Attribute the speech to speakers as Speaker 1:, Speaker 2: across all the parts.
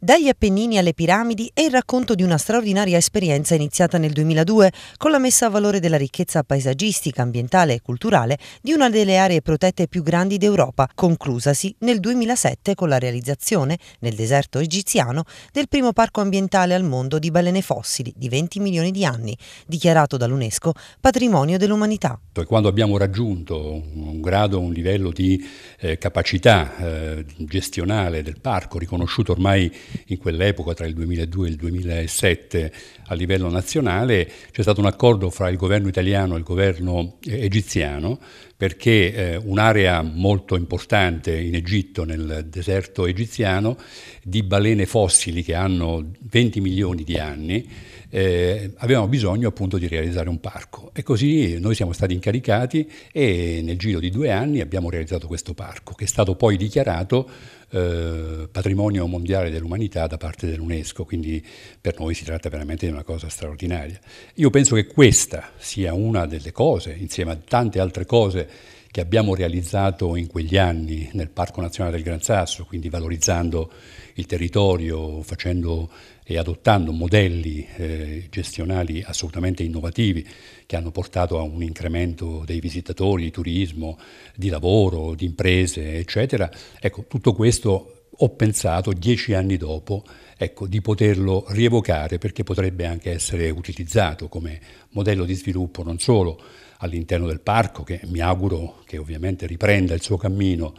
Speaker 1: Dagli Appennini alle piramidi è il racconto di una straordinaria esperienza iniziata nel 2002 con la messa a valore della ricchezza paesaggistica, ambientale e culturale di una delle aree protette più grandi d'Europa, conclusasi nel 2007 con la realizzazione, nel deserto egiziano, del primo parco ambientale al mondo di balene fossili di 20 milioni di anni, dichiarato dall'UNESCO patrimonio dell'umanità.
Speaker 2: Quando abbiamo raggiunto un grado, un livello di eh, capacità eh, gestionale del parco, riconosciuto ormai in quell'epoca, tra il 2002 e il 2007, a livello nazionale, c'è stato un accordo fra il governo italiano e il governo eh, egiziano perché eh, un'area molto importante in Egitto, nel deserto egiziano, di balene fossili che hanno 20 milioni di anni, eh, avevamo bisogno appunto di realizzare un parco e così noi siamo stati incaricati e nel giro di due anni abbiamo realizzato questo parco che è stato poi dichiarato eh, patrimonio mondiale dell'umanità da parte dell'UNESCO, quindi per noi si tratta veramente di una cosa straordinaria. Io penso che questa sia una delle cose, insieme a tante altre cose che abbiamo realizzato in quegli anni nel Parco Nazionale del Gran Sasso, quindi valorizzando il territorio, facendo e adottando modelli eh, gestionali assolutamente innovativi che hanno portato a un incremento dei visitatori, di turismo, di lavoro, di imprese, eccetera. Ecco, tutto questo ho pensato dieci anni dopo ecco, di poterlo rievocare perché potrebbe anche essere utilizzato come modello di sviluppo non solo all'interno del parco, che mi auguro che ovviamente riprenda il suo cammino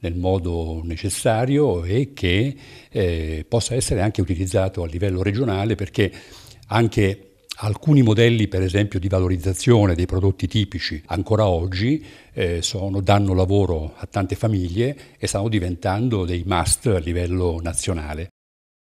Speaker 2: nel modo necessario e che eh, possa essere anche utilizzato a livello regionale perché anche Alcuni modelli, per esempio, di valorizzazione dei prodotti tipici ancora oggi eh, sono, danno lavoro a tante famiglie e stanno diventando dei must a livello nazionale.